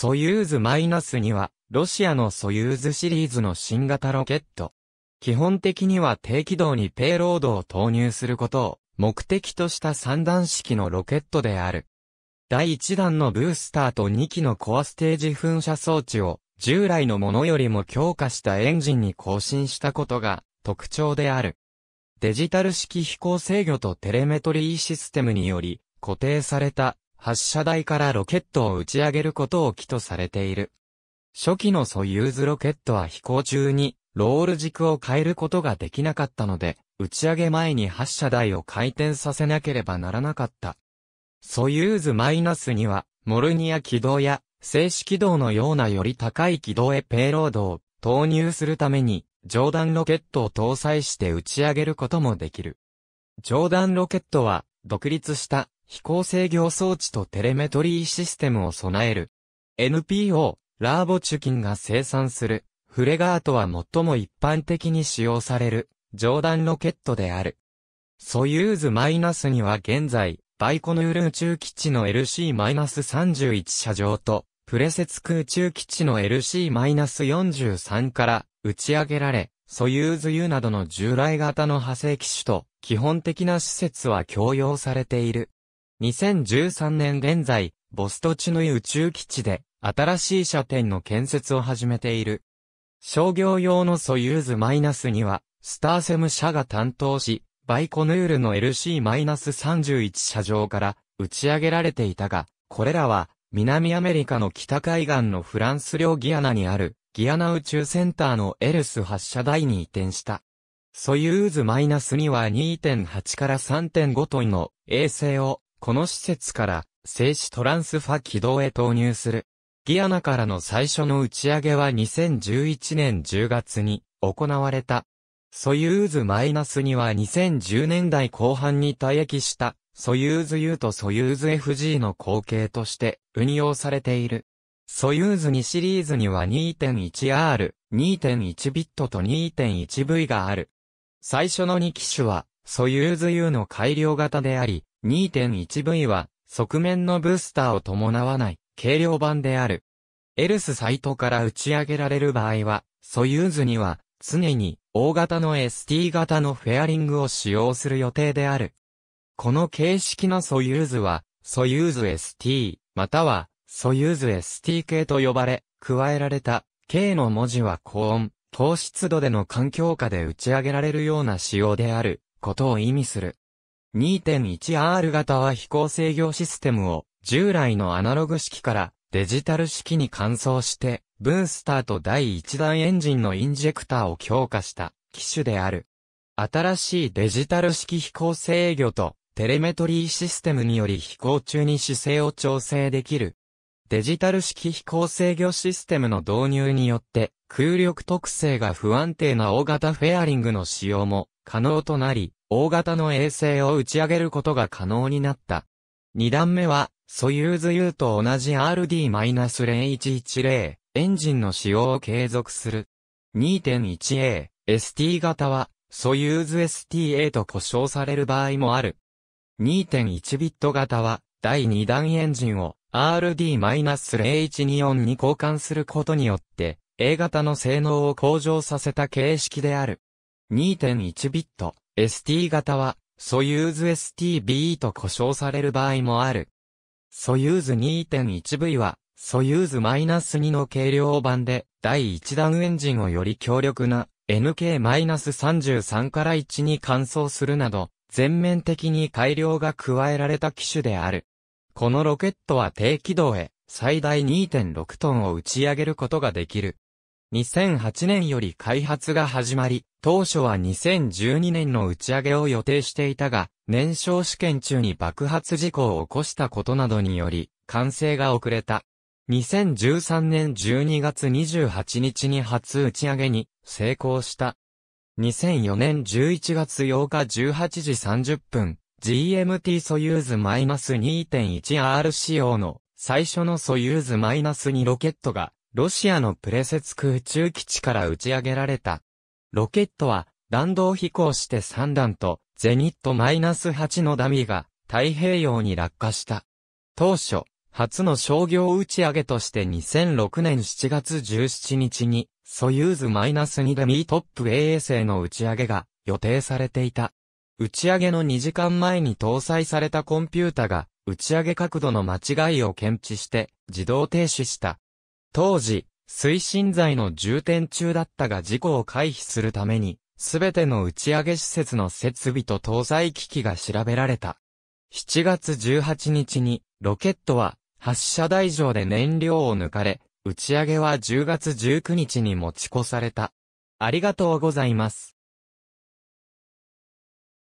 ソユーズ -2 は、ロシアのソユーズシリーズの新型ロケット。基本的には低軌道にペイロードを投入することを目的とした三段式のロケットである。第1弾のブースターと2機のコアステージ噴射装置を従来のものよりも強化したエンジンに更新したことが特徴である。デジタル式飛行制御とテレメトリーシステムにより固定された発射台からロケットを打ち上げることを基とされている。初期のソユーズロケットは飛行中にロール軸を変えることができなかったので、打ち上げ前に発射台を回転させなければならなかった。ソユーズマイナスには、モルニア軌道や静止軌道のようなより高い軌道へペイロードを投入するために、上段ロケットを搭載して打ち上げることもできる。上段ロケットは、独立した飛行制御装置とテレメトリーシステムを備える。NPO、ラーボチュキンが生産する、フレガートは最も一般的に使用される、上段ロケットである。ソユーズマイナスには現在、バイコヌール宇宙基地の LC-31 射場と、プレセツ空中基地の LC-43 から打ち上げられ、ソユーズ U などの従来型の派生機種と基本的な施設は共用されている。2013年現在、ボストチヌイ宇宙基地で、新しい射点の建設を始めている。商業用のソユーズマイナスには、スターセム社が担当し、バイコヌールの LC-31 車上から打ち上げられていたが、これらは、南アメリカの北海岸のフランス領ギアナにある、ギアナ宇宙センターのエルス発射台に移転した。ソユーズマイナスには2.8から3.5トンの衛星をこの施設から静止トランスファ軌道へ投入する。ギアナからの最初の打ち上げは2011年10月に行われた。ソユーズマイナスには2010年代後半に退役したソユーズ U とソユーズ FG の後継として運用されている。ソユーズ2シリーズには 2.1R、2.1ビットと 2.1V がある。最初の2機種はソユーズ U の改良型であり、2.1V は、側面のブースターを伴わない、軽量版である。エルスサイトから打ち上げられる場合は、ソユーズには、常に、大型の ST 型のフェアリングを使用する予定である。この形式のソユーズは、ソユーズ ST、または、ソユーズ ST 系と呼ばれ、加えられた、K の文字は高温、糖質度での環境下で打ち上げられるような仕様である、ことを意味する。2.1R 型は飛行制御システムを従来のアナログ式からデジタル式に換装して、ブースターと第1段エンジンのインジェクターを強化した機種である。新しいデジタル式飛行制御とテレメトリーシステムにより飛行中に姿勢を調整できる。デジタル式飛行制御システムの導入によって、空力特性が不安定な大型フェアリングの使用も可能となり、大型の衛星を打ち上げることが可能になった。2段目は、ソユーズ U と同じ RD-0110 エンジンの使用を継続する。2.1A、ST 型は、ソユーズ STA と呼称される場合もある。2.1ビット型は、第2段エンジンを RD-0124 に交換することによって、A 型の性能を向上させた形式である。2.1ビット、ST 型は、ソユーズ STB と呼称される場合もある。ソユーズ 2.1V は、ソユーズ -2 の軽量版で、第1弾エンジンをより強力な NK-33 から1に換装するなど、全面的に改良が加えられた機種である。このロケットは低軌道へ、最大2.6トンを打ち上げることができる。2008年より開発が始まり、当初は2012年の打ち上げを予定していたが、燃焼試験中に爆発事故を起こしたことなどにより、完成が遅れた。2013年12月28日に初打ち上げに成功した。2004年11月8日18時30分、GMT ソユーズ -2.1R c o の最初のソユーズ -2 ロケットがロシアのプレセツク宇宙基地から打ち上げられた。ロケットは弾道飛行して3段とゼニット -8 のダミーが太平洋に落下した。当初、初の商業打ち上げとして2006年7月17日にソユーズ -2 ダミートップ衛星の打ち上げが予定されていた。打ち上げの2時間前に搭載されたコンピュータが打ち上げ角度の間違いを検知して自動停止した。当時、推進剤の充填中だったが事故を回避するために、すべての打ち上げ施設の設備と搭載機器が調べられた。7月18日に、ロケットは発射台上で燃料を抜かれ、打ち上げは10月19日に持ち越された。ありがとうございます。